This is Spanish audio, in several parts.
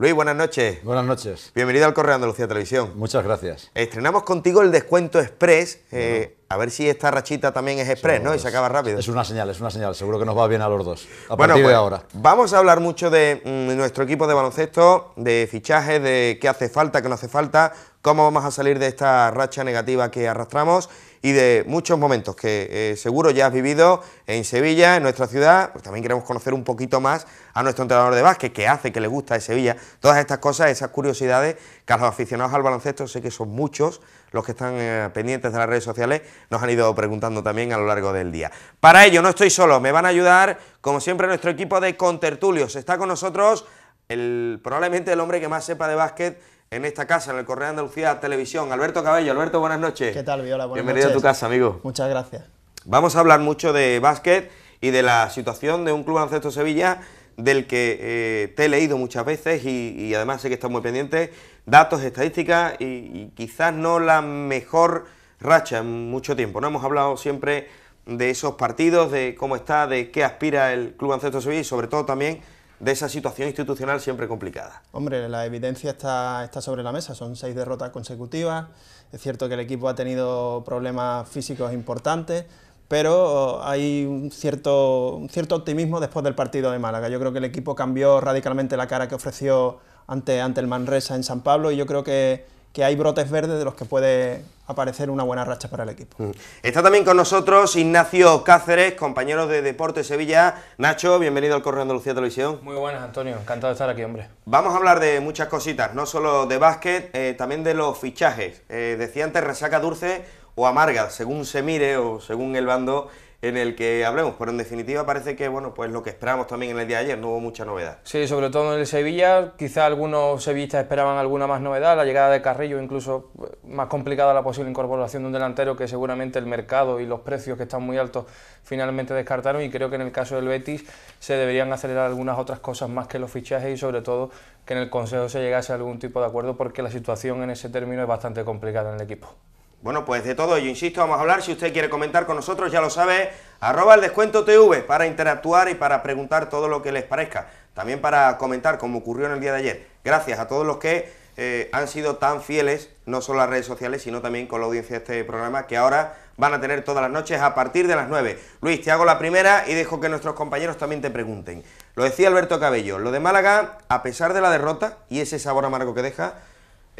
Luis, buenas noches. Buenas noches. Bienvenido al Correo Andalucía Televisión. Muchas gracias. Estrenamos contigo el descuento express. Eh, a ver si esta rachita también es express, ¿no? y se acaba rápido. Es una señal, es una señal. Seguro que nos va bien a los dos. bueno, partir pues, ahora. Vamos a hablar mucho mm, de nuestro equipo de baloncesto, de fichajes, de qué hace falta, qué no hace falta, cómo vamos a salir de esta racha negativa que arrastramos y de muchos momentos que eh, seguro ya has vivido en Sevilla, en nuestra ciudad. Pues también queremos conocer un poquito más a nuestro entrenador de básquet, que hace, que le gusta de Sevilla. Todas estas cosas, esas curiosidades que a los aficionados al baloncesto, sé que son muchos los que están eh, pendientes de las redes sociales, nos han ido preguntando también a lo largo del día. Para ello, no estoy solo, me van a ayudar, como siempre, nuestro equipo de contertulios. Está con nosotros el, probablemente el hombre que más sepa de básquet en esta casa, en el Correo de Andalucía Televisión. Alberto Cabello, Alberto, buenas noches. ¿Qué tal, Viola? Buenas Bienvenido a tu casa, amigo. Muchas gracias. Vamos a hablar mucho de básquet y de la situación de un club Ancesto Sevilla del que eh, te he leído muchas veces y, además sé que estás muy pendiente, datos, estadísticas y, quizás no la mejor racha en mucho tiempo. No hemos hablado siempre de esos partidos, de cómo está, de qué aspira el Club Ancesto Sevilla y sobre todo también de esa situación institucional siempre complicada. Hombre, la evidencia está, está sobre la mesa, son seis derrotas consecutivas, es cierto que el equipo ha tenido problemas físicos importantes, pero hay un cierto, un cierto optimismo después del partido de Málaga. Yo creo que el equipo cambió radicalmente la cara que ofreció ante, ante el Manresa en San Pablo y yo creo que que hay brotes verdes de los que puede aparecer una buena racha para el equipo. Mm. Está también con nosotros Ignacio Cáceres, compañero de Deporte Sevilla. Nacho, bienvenido al Correo Andalucía Televisión. Muy buenas, Antonio. Encantado de estar aquí, hombre. Vamos a hablar de muchas cositas, no solo de básquet, eh, también de los fichajes. Eh, decía antes resaca dulce o amarga, según se mire o según el bando en el que hablemos, pero en definitiva parece que bueno, pues lo que esperábamos también en el día de ayer no hubo mucha novedad. Sí, sobre todo en el Sevilla, quizá algunos sevillistas esperaban alguna más novedad, la llegada de Carrillo, incluso eh, más complicada la posible incorporación de un delantero que seguramente el mercado y los precios que están muy altos finalmente descartaron y creo que en el caso del Betis se deberían acelerar algunas otras cosas más que los fichajes y sobre todo que en el Consejo se llegase a algún tipo de acuerdo porque la situación en ese término es bastante complicada en el equipo. Bueno, pues de todo ello, insisto, vamos a hablar. Si usted quiere comentar con nosotros, ya lo sabe, arroba el descuento TV para interactuar y para preguntar todo lo que les parezca. También para comentar, como ocurrió en el día de ayer. Gracias a todos los que eh, han sido tan fieles, no solo a las redes sociales, sino también con la audiencia de este programa, que ahora van a tener todas las noches a partir de las 9. Luis, te hago la primera y dejo que nuestros compañeros también te pregunten. Lo decía Alberto Cabello, lo de Málaga, a pesar de la derrota y ese sabor amargo que deja,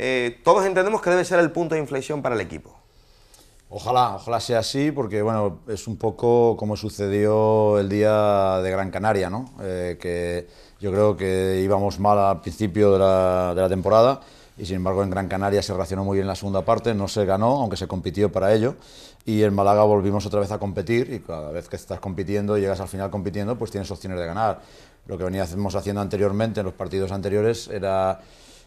eh, todos entendemos que debe ser el punto de inflexión para el equipo. Ojalá, ojalá sea así, porque bueno, es un poco como sucedió el día de Gran Canaria, ¿no? Eh, que yo creo que íbamos mal al principio de la, temporada y sin embargo en Gran Canaria se reaccionó muy bien la segunda parte, no se ganó, aunque se compitió para ello. Y en Málaga volvimos otra vez a competir y cada vez que estás compitiendo y llegas al final compitiendo, pues tienes opciones de ganar. Lo que veníamos haciendo anteriormente en los partidos anteriores era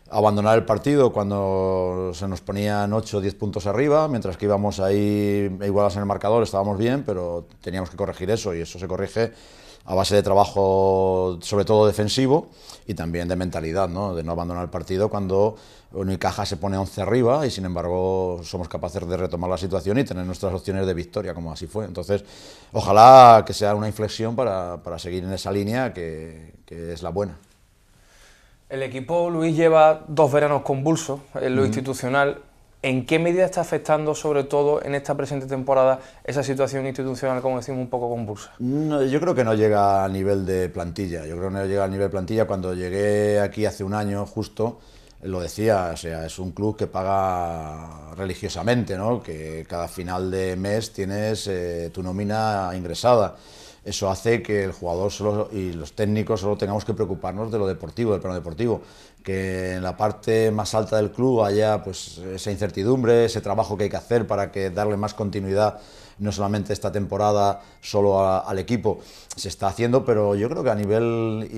abandonar el partido cuando se nos ponían 8 o 10 puntos arriba, mientras que íbamos ahí igualas en el marcador, estábamos bien, pero teníamos que corregir eso y eso se corrige a base de trabajo sobre todo defensivo y también de mentalidad, ¿no? de no abandonar el partido cuando caja se pone 11 arriba y sin embargo somos capaces de retomar la situación y tener nuestras opciones de victoria, como así fue. Entonces, ojalá que sea una inflexión para, seguir en esa línea que, que es la buena. El equipo, Luis, lleva dos veranos convulsos en lo institucional. ¿En qué medida está afectando, sobre todo en esta presente temporada, esa situación institucional, como decimos, un poco convulsa? yo creo que no llega a nivel de plantilla. Yo creo que no llega a nivel de plantilla. Cuando llegué aquí hace un año, justo, lo decía, o sea, es un club que paga religiosamente, ¿no? Que cada final de mes tienes eh, tu nómina ingresada. Eso hace que el jugador y los técnicos solo tengamos que preocuparnos de lo deportivo, del plano deportivo. Que en la parte más alta del club haya pues, esa incertidumbre, ese trabajo que hay que hacer para que darle más continuidad no solamente esta temporada solo al equipo, se está haciendo, pero yo creo que a nivel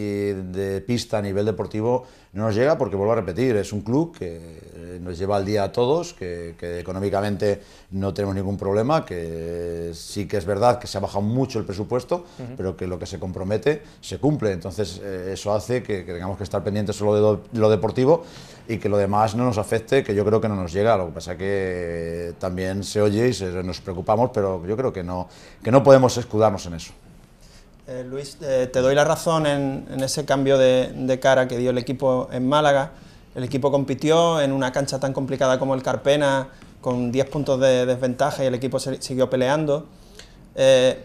de pista, a nivel deportivo, no nos llega porque, vuelvo a repetir, es un club que eh, nos lleva al día a todos, que, económicamente no tenemos ningún problema, que sí que es verdad que se ha bajado mucho el presupuesto, pero que lo que se compromete se cumple. Entonces, eh, eso hace que, tengamos que estar pendientes solo de lo deportivo y que lo demás no nos afecte, que yo creo que no nos llega. Lo que pasa que también se oye y nos preocupamos, pero yo creo que no, que no podemos escudarnos en eso. Eh, Luis, eh, te doy la razón en, ese cambio de, cara que dio el equipo en Málaga. El equipo compitió en una cancha tan complicada como el Carpena, con 10 puntos de desventaja y el equipo siguió peleando. Eh,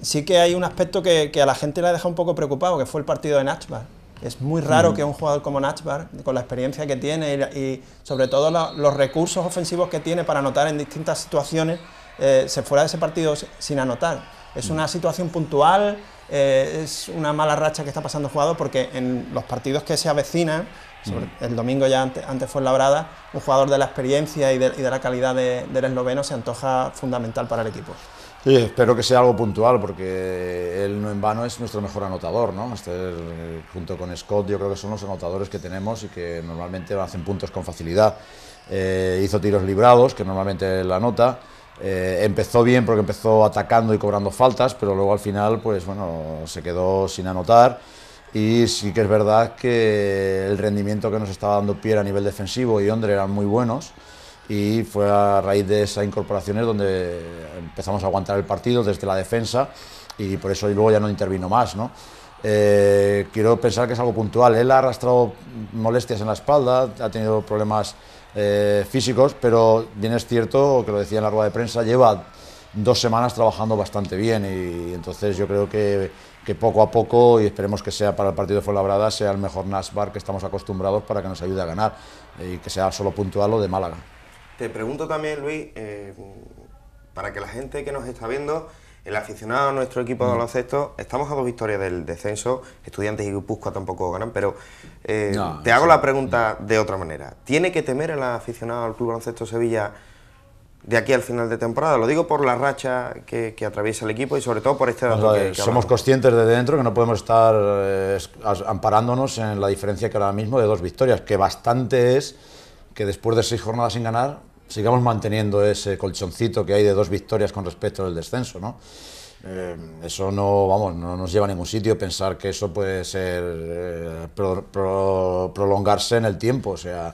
sí que hay un aspecto que, que, a la gente le ha dejado un poco preocupado, que fue el partido de Nachbar es muy raro que un jugador como Nachbar, con la experiencia que tiene y, sobre todo los recursos ofensivos que tiene para anotar en distintas situaciones, eh, se fuera de ese partido sin anotar. Es una situación puntual, eh, es una mala racha que está pasando el jugador porque en los partidos que se avecinan, el domingo ya antes, fue en Labrada, un jugador de la experiencia y de, la calidad del esloveno se antoja fundamental para el equipo. Sí, espero que sea algo puntual, porque él no en vano es nuestro mejor anotador, ¿no? Este, junto con Scott, yo creo que son los anotadores que tenemos y que normalmente hacen puntos con facilidad. Eh, hizo tiros librados, que normalmente la anota. Eh, empezó bien porque empezó atacando y cobrando faltas, pero luego al final, pues bueno, se quedó sin anotar. Y sí que es verdad que el rendimiento que nos estaba dando Pierre a nivel defensivo y Ondre eran muy buenos y fue a raíz de esa incorporaciones donde empezamos a aguantar el partido desde la defensa y por eso luego ya no intervino más. ¿no? Eh, quiero pensar que es algo puntual. Él ha arrastrado molestias en la espalda, ha tenido problemas eh, físicos, pero bien es cierto, que lo decía en la rueda de prensa, lleva dos semanas trabajando bastante bien y entonces yo creo que, que poco a poco, y esperemos que sea para el partido de Fuenlabrada, sea el mejor Nasbar que estamos acostumbrados para que nos ayude a ganar y que sea solo puntual o de Málaga. Te pregunto también, Luis, eh, para que la gente que nos está viendo, el aficionado a nuestro equipo de mm. baloncesto, estamos a dos victorias del descenso, estudiantes y Guipúzcoa tampoco ganan, pero eh, te hago la pregunta de otra manera. ¿Tiene que temer el aficionado al Club Baloncesto Sevilla de aquí al final de temporada? Lo digo por la racha que, atraviesa el equipo y sobre todo por este dato. somos conscientes de dentro que no podemos estar eh, amparándonos en la diferencia que ahora mismo de dos victorias, que bastante es que después de seis jornadas sin ganar sigamos manteniendo ese colchoncito que hay de dos victorias con respecto al descenso, ¿no? Eh, eso no, vamos, no nos lleva a ningún sitio pensar que eso puede ser eh, prolongarse en el tiempo. O sea,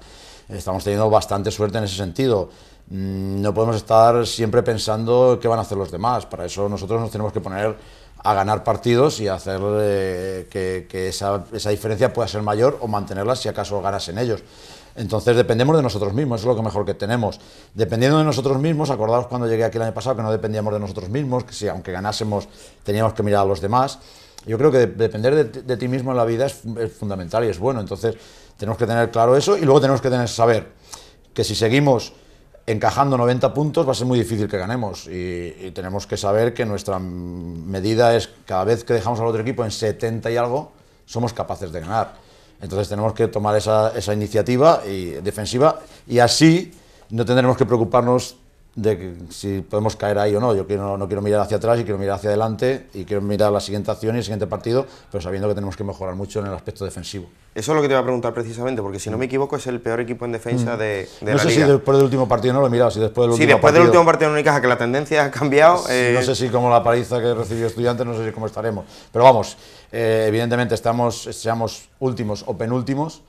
estamos teniendo bastante suerte en ese sentido. Mm, no podemos estar siempre pensando qué van a hacer los demás. Para eso nosotros nos tenemos que poner a ganar partidos y hacer eh, que, esa, esa diferencia pueda ser mayor o mantenerla si acaso ganas en ellos. Entonces dependemos de nosotros mismos, eso es lo que mejor que tenemos. Dependiendo de nosotros mismos, acordaos cuando llegué aquí el año pasado que no dependíamos de nosotros mismos, que si aunque ganásemos teníamos que mirar a los demás. Yo creo que depender de, ti mismo en la vida es, fundamental y es bueno. Entonces tenemos que tener claro eso y luego tenemos que tener saber que si seguimos encajando 90 puntos va a ser muy difícil que ganemos y tenemos que saber que nuestra medida es cada vez que dejamos al otro equipo en 70 y algo, somos capaces de ganar. Entonces tenemos que tomar esa, esa iniciativa y, defensiva y así no tendremos que preocuparnos de si podemos caer ahí o no. Yo quiero, no quiero mirar hacia atrás y quiero mirar hacia adelante y quiero mirar la siguiente acción y el siguiente partido, pero sabiendo que tenemos que mejorar mucho en el aspecto defensivo. Eso es lo que te iba a preguntar precisamente, porque si no me equivoco es el peor equipo en defensa mm. de, de, no sé si después del último partido no lo he mirado, si después del último sí, después partido... del último partido en que la tendencia ha cambiado... No eh, sé si como la paliza que recibió Estudiantes, no sé cómo estaremos. Pero vamos, eh, evidentemente estamos, seamos últimos o penúltimos,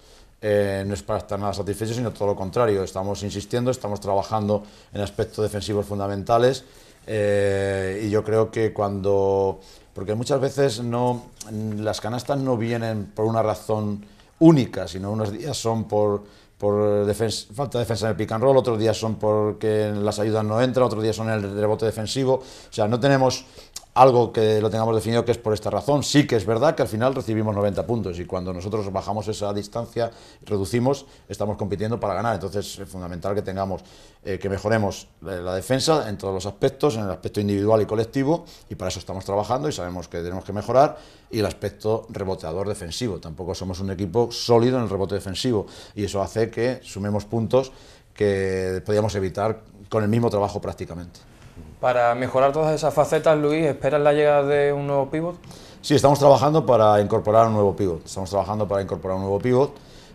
eh, no es para estar nada satisfecho, sino todo lo contrario. Estamos insistiendo, estamos trabajando en aspectos defensivos fundamentales eh, y yo creo que cuando... Porque muchas veces no, las canastas no vienen por una razón única, sino unos días son por, falta de defensa en el pick and roll, otros días son porque las ayudas no entran, otros días son el rebote defensivo. O sea, no tenemos algo que lo tengamos definido que es por esta razón. Sí que es verdad que al final recibimos 90 puntos y cuando nosotros bajamos esa distancia, reducimos, estamos compitiendo para ganar. Entonces es fundamental que tengamos, eh, que mejoremos eh, la defensa en todos los aspectos, en el aspecto individual y colectivo y para eso estamos trabajando y sabemos que tenemos que mejorar y el aspecto reboteador defensivo. Tampoco somos un equipo sólido en el rebote defensivo y eso hace que sumemos puntos que podíamos evitar con el mismo trabajo prácticamente. Para mejorar todas esas facetas, Luis, ¿esperas la llegada de un nuevo pivot? Sí, estamos trabajando para incorporar un nuevo pivot. Estamos trabajando para incorporar un nuevo pivot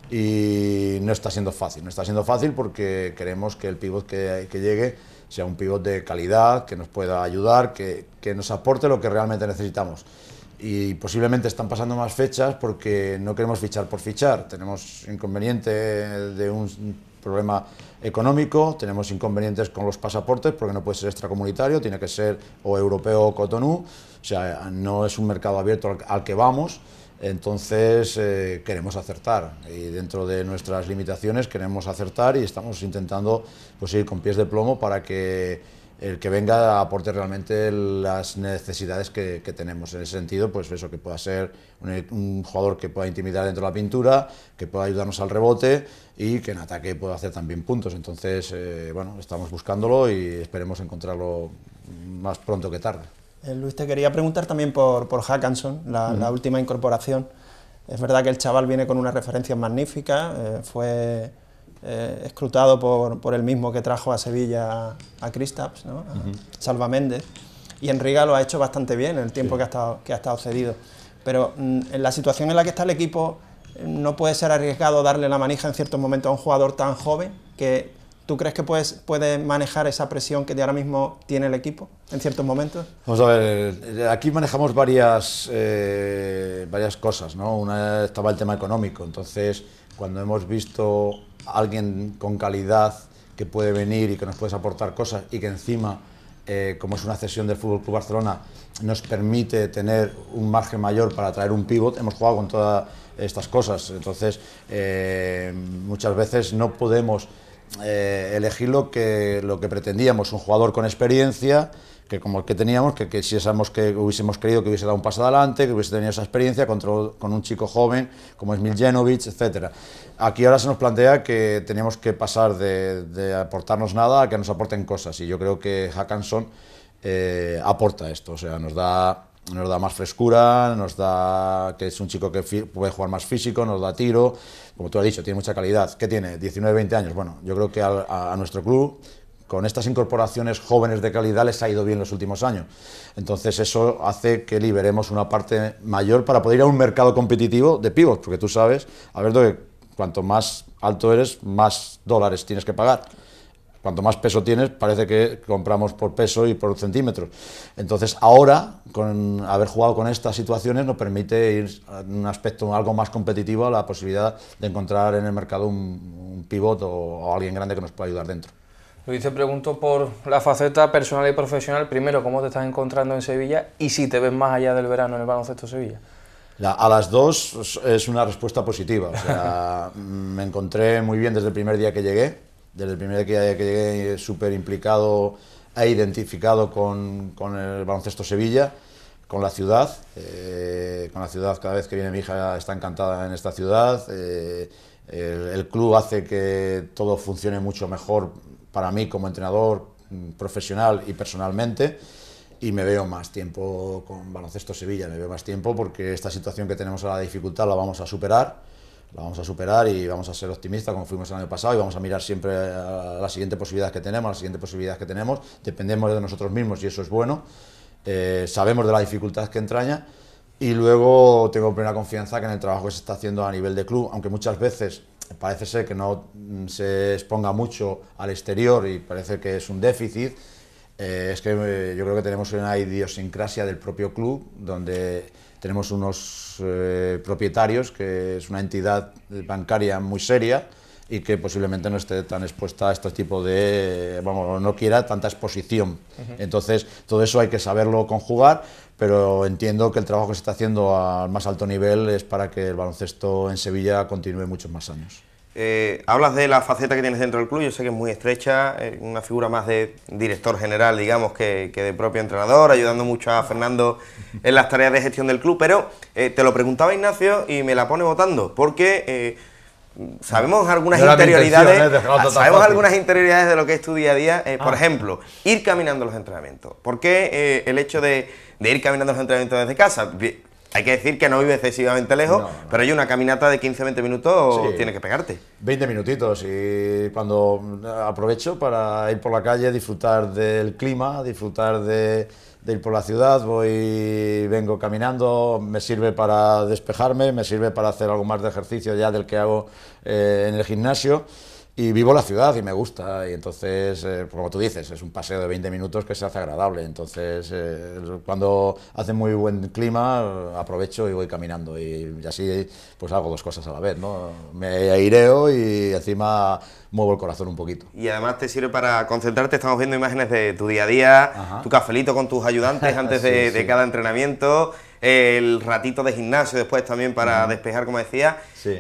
y no está siendo fácil. No está siendo fácil porque queremos que el pivot que, llegue sea un pivot de calidad, que nos pueda ayudar, que nos aporte lo que realmente necesitamos y posiblemente están pasando más fechas porque no queremos fichar por fichar. Tenemos inconveniente de un problema económico, tenemos inconvenientes con los pasaportes porque no puede ser extracomunitario, tiene que ser o europeo o cotonú, o sea, no es un mercado abierto al, que vamos. Entonces eh, queremos acertar y dentro de nuestras limitaciones queremos acertar y estamos intentando pues, ir con pies de plomo para que el que venga aporte realmente las necesidades que, tenemos. En ese sentido, pues eso, que pueda ser un, jugador que pueda intimidar dentro de la pintura, que pueda ayudarnos al rebote y que en ataque pueda hacer también puntos. Entonces, eh, bueno, estamos buscándolo y esperemos encontrarlo más pronto que tarde. Eh, Luis, te quería preguntar también por, por Hackanson, la, última incorporación. Es verdad que el chaval viene con una referencia magnífica, eh, fue eh, escrutado por, el mismo que trajo a Sevilla a Cristaps, ¿no? Salva Méndez, y Enriga lo ha hecho bastante bien en el tiempo que, ha estado, que ha estado cedido. Pero mm, en la situación en la que está el equipo, no puede ser arriesgado darle la manija en ciertos momentos a un jugador tan joven que ¿Tú crees que puede manejar esa presión que ahora mismo tiene el equipo en ciertos momentos? Vamos a ver, eh, aquí manejamos varias, eh, varias cosas, ¿no? Una estaba el tema económico, entonces cuando hemos visto a alguien con calidad que puede venir y que nos puede aportar cosas y que encima, eh, como es una cesión del FC Barcelona, nos permite tener un margen mayor para traer un pivot, hemos jugado con todas estas cosas. Entonces, eh, muchas veces no podemos eh, elegir que, lo que pretendíamos, un jugador con experiencia que como el que teníamos, que, que si que hubiésemos creído que hubiese dado un paso adelante, que hubiese tenido esa experiencia contra, con un chico joven como es Miljenovic, etc. Aquí ahora se nos plantea que tenemos que pasar de, aportarnos nada a que nos aporten cosas, y yo creo que Hackanson eh, aporta esto, o sea, nos da nos da más frescura, nos da que es un chico que puede jugar más físico, nos da tiro, como tú has dicho, tiene mucha calidad. ¿Qué tiene? 19, 20 años. Bueno, yo creo que a, a nuestro club con estas incorporaciones jóvenes de calidad les ha ido bien los últimos años. Entonces eso hace que liberemos una parte mayor para poder ir a un mercado competitivo de pivots, porque tú sabes, Alberto, que cuanto más alto eres, más dólares tienes que pagar. Cuanto más peso tienes, parece que compramos por peso y por centímetros. Entonces ahora, con haber jugado con estas situaciones, nos permite ir a un aspecto algo más competitivo a la posibilidad de encontrar en el mercado un, un o alguien grande que nos pueda ayudar dentro. Luis te pregunto por la faceta personal y profesional. Primero, ¿cómo te estás encontrando en Sevilla y si te ves más allá del verano en el baloncesto Sevilla? a las dos es una respuesta positiva. O sea, me encontré muy bien desde el primer día que llegué. Desde el primer día que llegué súper implicado e identificado con, con, el baloncesto Sevilla, con la ciudad. Eh, con la ciudad, cada vez que viene mi hija está encantada en esta ciudad. Eh, el, club hace que todo funcione mucho mejor para mí como entrenador mm, profesional y personalmente y me veo más tiempo con Baloncesto Sevilla, me veo más tiempo porque esta situación que tenemos ahora de dificultad la vamos a superar, la vamos a superar y vamos a ser optimistas como fuimos el año pasado y vamos a mirar siempre a las siguientes posibilidades que tenemos, que tenemos, dependemos de nosotros mismos y eso es bueno, eh, sabemos de la dificultad que entraña y luego tengo plena confianza que en el trabajo que se está haciendo a nivel de club, aunque muchas veces parece ser que no mm, se exponga mucho al exterior y parece que es un déficit, eh, es que eh, yo creo que tenemos una idiosincrasia del propio club, donde tenemos unos eh, propietarios, que es una entidad bancaria muy seria, y que posiblemente no esté tan expuesta a este tipo de, vamos, no quiera tanta exposición. Entonces, todo eso hay que saberlo conjugar, pero entiendo que el trabajo que se está haciendo al más alto nivel es para que el baloncesto en Sevilla continúe muchos más años. Eh, hablas de la faceta que tienes dentro del club, yo sé que es muy estrecha, eh, una figura más de director general, digamos, que, que, de propio entrenador, ayudando mucho a Fernando en las tareas de gestión del club, pero eh, te lo preguntaba Ignacio y me la pone votando, porque sabemos algunas interioridades ¿eh? ah, sabemos algunas interioridades de lo que es tu día a día eh, por ah. ejemplo ir caminando los entrenamientos ¿por qué eh, el hecho de, ir caminando los entrenamientos desde casa hay que decir que no vive excesivamente lejos, pero hay una caminata de 15-20 minutos tiene que pegarte. 20 minutitos y cuando mm, aprovecho para ir por la calle, disfrutar del clima, disfrutar de, de ir por la ciudad, voy, vengo caminando, me sirve para despejarme, me sirve para hacer algo más de ejercicio ya del que hago eh, en el gimnasio y vivo la ciudad y me gusta. Y entonces, eh, como tú dices, es un paseo de 20 minutos que se hace agradable. Entonces, eh, cuando hace muy buen clima, aprovecho y voy caminando. Y, así, pues hago dos cosas a la vez, ¿no? Me aireo y encima muevo el corazón un poquito. Y además te sirve para concentrarte. Estamos viendo imágenes de tu día a día, tu cafelito con tus ayudantes antes de cada entrenamiento el ratito de gimnasio después también para despejar, como decía.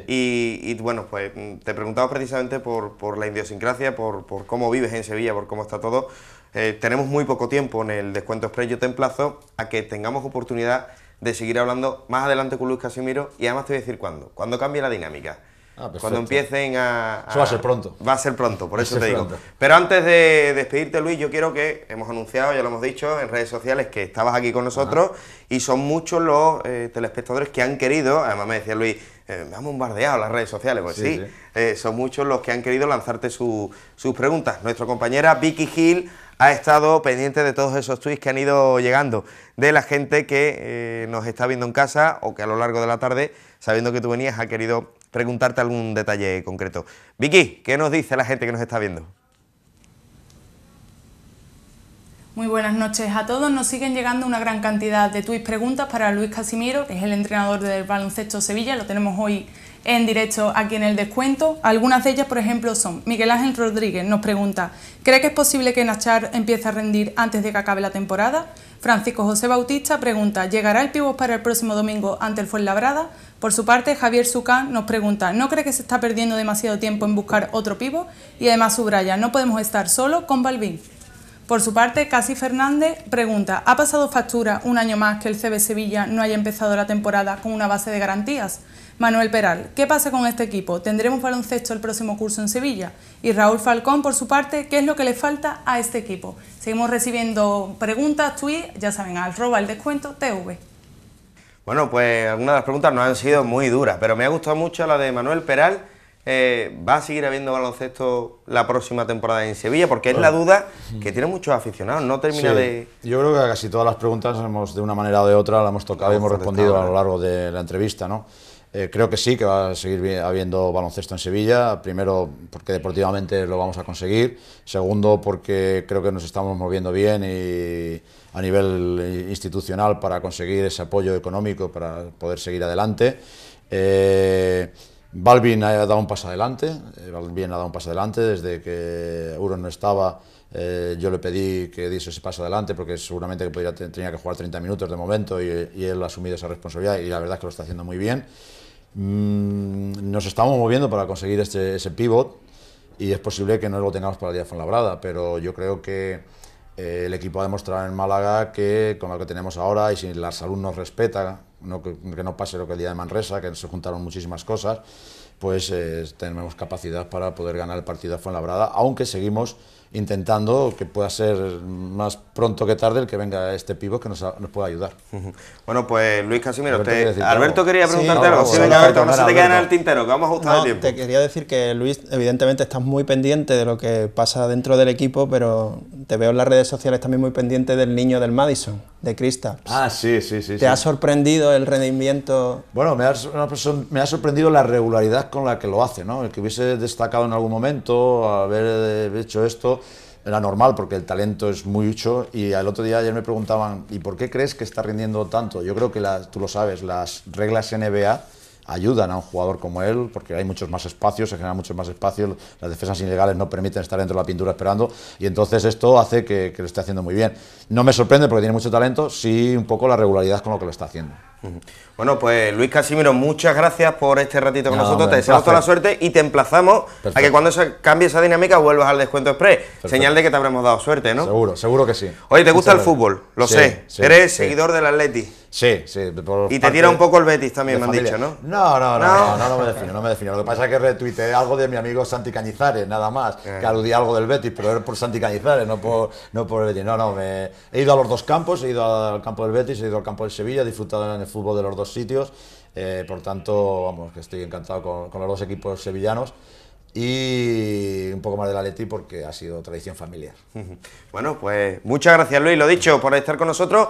Y, bueno, pues te preguntaba precisamente por, la idiosincrasia, por, cómo vives en Sevilla, por cómo está todo. Eh, tenemos muy poco tiempo en el descuento express. Yo te emplazo a que tengamos oportunidad de seguir hablando más adelante con Luis Casimiro y además te voy a decir cuándo, cuando cambie la dinámica. Ah, Cuando empiecen a, Eso va a ser pronto. Va a ser pronto, por eso te digo. Pero antes de despedirte, Luis, yo quiero que hemos anunciado, ya lo hemos dicho en redes sociales, que estabas aquí con nosotros y son muchos los eh, telespectadores que han querido, además me decía Luis, eh, me han bombardeado las redes sociales, pues sí, eh, son muchos los que han querido lanzarte sus preguntas. Nuestra compañera Vicky Hill ha estado pendiente de todos esos tweets que han ido llegando, de la gente que nos está viendo en casa o que a lo largo de la tarde, sabiendo que tú venías, ha querido preguntarte algún detalle concreto. Vicky, ¿qué nos dice la gente que nos está viendo? Muy buenas noches a todos. Nos siguen llegando una gran cantidad de tuits preguntas para Luis Casimiro, que es el entrenador del baloncesto Sevilla. Lo tenemos hoy en directo aquí en el descuento. Algunas de ellas, por ejemplo, son Miguel Ángel Rodríguez nos pregunta, ¿cree que es posible que Nachar empiece a rendir antes de que acabe la temporada? Francisco José Bautista pregunta, ¿llegará el pivo para el próximo domingo ante el Fuenlabrada? Por su parte, Javier Sucán nos pregunta, ¿no cree que se está perdiendo demasiado tiempo en buscar otro pivo? Y además subraya, no podemos estar solo con Balbín. Por su parte, Casi Fernández pregunta, ¿ha pasado factura un año más que el CB Sevilla no haya empezado la temporada con una base de garantías? Manuel Peral, ¿qué pasa con este equipo? ¿Tendremos baloncesto el próximo curso en Sevilla? Y Raúl Falcón, por su parte, ¿qué es lo que le falta a este equipo? Seguimos recibiendo preguntas, tweets, ya saben, al roba el descuento TV. Bueno, pues algunas de las preguntas no han sido muy duras, pero me ha gustado mucho la de Manuel Peral. Eh, ¿Va a seguir habiendo baloncesto la próxima temporada en Sevilla? Porque es la duda mm. que tiene muchos aficionados, no termina de... Yo creo que casi todas las preguntas hemos, de una manera o de otra, las hemos tocado y hemos respondido a lo largo de la entrevista, ¿no? Eh, creo que sí, que va a seguir habiendo baloncesto en Sevilla. Primero, porque deportivamente lo vamos a conseguir. Segundo, porque creo que nos estamos moviendo bien y a nivel institucional para conseguir ese apoyo económico para poder seguir adelante. Eh, Balvin ha dado un paso adelante, eh, Balvin ha dado un paso adelante desde que Uro no estaba. yo le pedí que diese ese paso adelante porque seguramente que tenía que jugar 30 minutos de momento y él ha asumido esa responsabilidad y la verdad es que lo está haciendo muy bien. Mm, nos estamos moviendo para conseguir este, ese pivot y es posible que no lo tengamos para el día de Fuenlabrada, pero yo creo que eh, el equipo ha demostrado en Málaga que con lo que tenemos ahora y si la salud nos respeta, que, no pase lo que el día de Manresa, que se juntaron muchísimas cosas, pues eh, tenemos capacidad para poder ganar el partido de Fuenlabrada, aunque seguimos intentando que pueda ser más pronto que tarde el que venga este pivo que nos, nos pueda ayudar. Bueno, pues Luis Casimiro, Alberto, quería preguntarte algo. no se te queda en el tintero, que vamos a ajustar el tiempo. Te quería decir que Luis, evidentemente estás muy pendiente de lo que pasa dentro del equipo, pero te veo en las redes sociales también muy pendiente del niño del Madison de Crista. Ah, sí, sí, sí. ¿Te ha sorprendido el rendimiento? Bueno, me ha, me ha, sorprendido la regularidad con la que lo hace, ¿no? El que hubiese destacado en algún momento, haber eh, hecho esto, era normal porque el talento es muy mucho y al otro día ayer me preguntaban, ¿y por qué crees que está rindiendo tanto? Yo creo que, tú lo sabes, las reglas NBA ayudan a un jugador como él, porque hay muchos más espacios, se genera muchos más espacios, las defensas ilegales no permiten estar dentro de la pintura esperando, y entonces esto hace que, que lo esté haciendo muy bien. No me sorprende porque tiene mucho talento, sí un poco la regularidad con lo que lo está haciendo. Bueno, pues Luis Casimiro, muchas gracias por este ratito con nosotros. te deseamos toda la suerte y te emplazamos a que cuando se cambie esa dinámica vuelvas al descuento express. Señal de que te habremos dado suerte, ¿no? Seguro, seguro que sí. Oye, ¿te gusta el fútbol? Lo sé. Eres seguidor del Atleti. Sí, sí. y te tira un poco el Betis también, me han dicho, ¿no? ¿no? No, no, no, no, me defino, no me defino. Lo que pasa es que retuiteé algo de mi amigo Santi Cañizares, nada más, ah. que aludí algo del Betis, pero era por Santi Cañizares, no por, no por el Betis. No, no, he ido a los dos campos, he ido al campo del Betis, he ido al campo del Sevilla, he disfrutado en el fútbol de los dos sitios. Eh, por tanto, vamos, que estoy encantado con, los dos equipos sevillanos. Y un poco más de la Atleti porque ha sido tradición familiar. Bueno, pues muchas gracias Luis, lo dicho, por estar con nosotros.